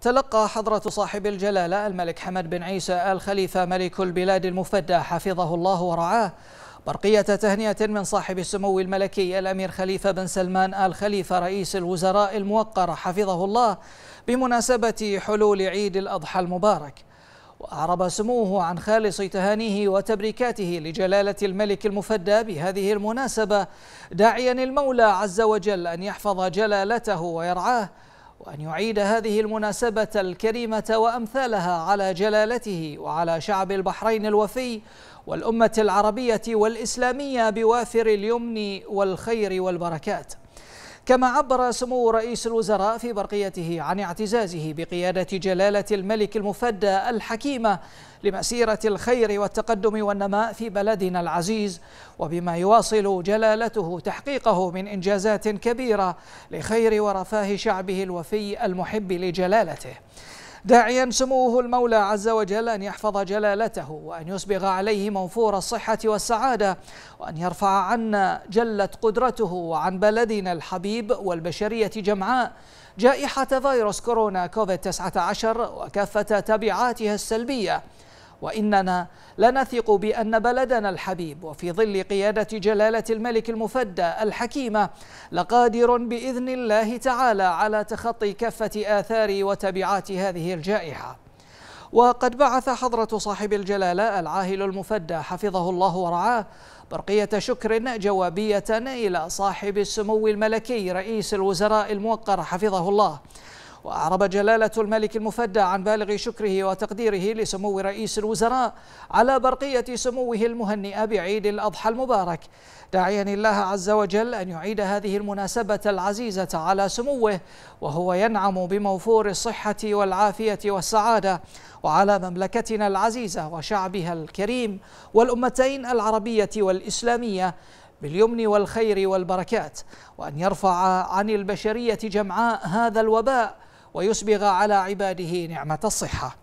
تلقى حضرة صاحب الجلالة الملك حمد بن عيسى آل خليفة ملك البلاد المفدى حفظه الله ورعاه برقية تهنئة من صاحب السمو الملكي الأمير خليفة بن سلمان آل خليفة رئيس الوزراء الموقر حفظه الله بمناسبة حلول عيد الأضحى المبارك وأعرب سموه عن خالص تهانيه وتبريكاته لجلالة الملك المفدى بهذه المناسبة داعيا المولى عز وجل أن يحفظ جلالته ويرعاه وأن يعيد هذه المناسبة الكريمة وأمثالها على جلالته وعلى شعب البحرين الوفي والأمة العربية والإسلامية بوافر اليمن والخير والبركات كما عبر سمو رئيس الوزراء في برقيته عن اعتزازه بقيادة جلالة الملك المفدى الحكيمة لمسيرة الخير والتقدم والنماء في بلدنا العزيز وبما يواصل جلالته تحقيقه من إنجازات كبيرة لخير ورفاه شعبه الوفي المحب لجلالته داعيا سموه المولى عز وجل أن يحفظ جلالته وأن يسبغ عليه منفور الصحة والسعادة وأن يرفع عنا جلت قدرته وعن بلدنا الحبيب والبشرية جمعاء جائحة فيروس كورونا كوفيد 19 وكافة تبعاتها السلبية وإننا لنثق بأن بلدنا الحبيب وفي ظل قيادة جلالة الملك المفدى الحكيمة لقادر بإذن الله تعالى على تخطي كافة آثار وتبعات هذه الجائحة وقد بعث حضرة صاحب الجلالة العاهل المفدى حفظه الله ورعاه برقية شكر جوابية إلى صاحب السمو الملكي رئيس الوزراء الموقر حفظه الله وأعرب جلالة الملك المفدى عن بالغ شكره وتقديره لسمو رئيس الوزراء على برقية سموه المهنئة بعيد الأضحى المبارك داعيا الله عز وجل أن يعيد هذه المناسبة العزيزة على سموه وهو ينعم بموفور الصحة والعافية والسعادة وعلى مملكتنا العزيزة وشعبها الكريم والأمتين العربية والإسلامية باليمن والخير والبركات وأن يرفع عن البشرية جمعاء هذا الوباء ويسبغ على عباده نعمة الصحة